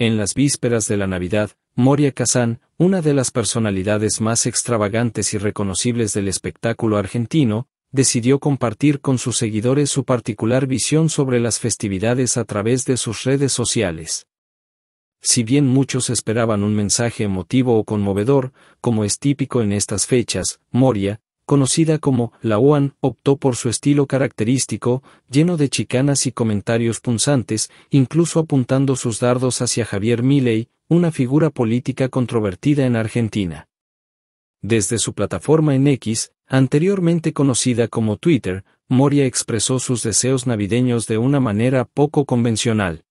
En las vísperas de la Navidad, Moria Kazán, una de las personalidades más extravagantes y reconocibles del espectáculo argentino, decidió compartir con sus seguidores su particular visión sobre las festividades a través de sus redes sociales. Si bien muchos esperaban un mensaje emotivo o conmovedor, como es típico en estas fechas, Moria, conocida como La OAN, optó por su estilo característico, lleno de chicanas y comentarios punzantes, incluso apuntando sus dardos hacia Javier Milei, una figura política controvertida en Argentina. Desde su plataforma en X, anteriormente conocida como Twitter, Moria expresó sus deseos navideños de una manera poco convencional.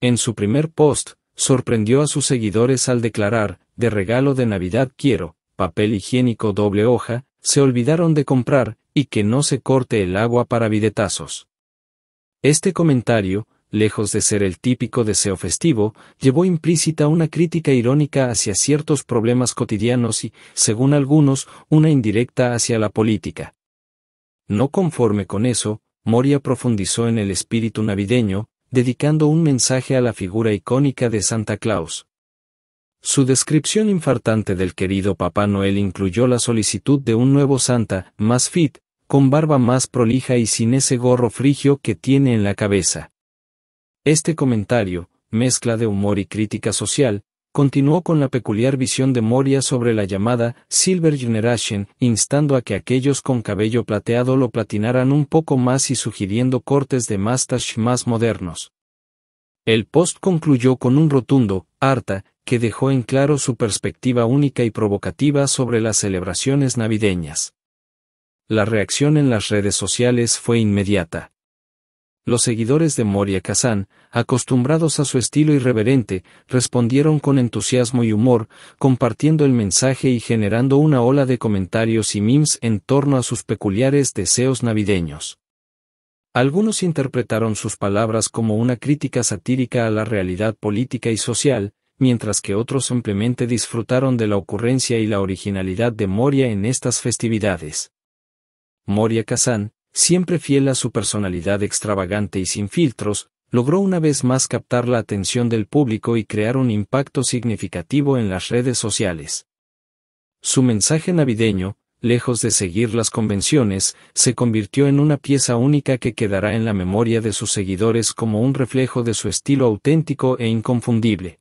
En su primer post, sorprendió a sus seguidores al declarar, de regalo de Navidad quiero, papel higiénico doble hoja, se olvidaron de comprar, y que no se corte el agua para bidetazos. Este comentario, lejos de ser el típico deseo festivo, llevó implícita una crítica irónica hacia ciertos problemas cotidianos y, según algunos, una indirecta hacia la política. No conforme con eso, Moria profundizó en el espíritu navideño, dedicando un mensaje a la figura icónica de Santa Claus. Su descripción infartante del querido Papá Noel incluyó la solicitud de un nuevo Santa, más fit, con barba más prolija y sin ese gorro frigio que tiene en la cabeza. Este comentario, mezcla de humor y crítica social, continuó con la peculiar visión de Moria sobre la llamada Silver Generation, instando a que aquellos con cabello plateado lo platinaran un poco más y sugiriendo cortes de mustache más modernos. El post concluyó con un rotundo, harta, que dejó en claro su perspectiva única y provocativa sobre las celebraciones navideñas. La reacción en las redes sociales fue inmediata. Los seguidores de Moria Kazan, acostumbrados a su estilo irreverente, respondieron con entusiasmo y humor, compartiendo el mensaje y generando una ola de comentarios y memes en torno a sus peculiares deseos navideños. Algunos interpretaron sus palabras como una crítica satírica a la realidad política y social, mientras que otros simplemente disfrutaron de la ocurrencia y la originalidad de Moria en estas festividades. Moria Kazan, siempre fiel a su personalidad extravagante y sin filtros, logró una vez más captar la atención del público y crear un impacto significativo en las redes sociales. Su mensaje navideño, lejos de seguir las convenciones, se convirtió en una pieza única que quedará en la memoria de sus seguidores como un reflejo de su estilo auténtico e inconfundible.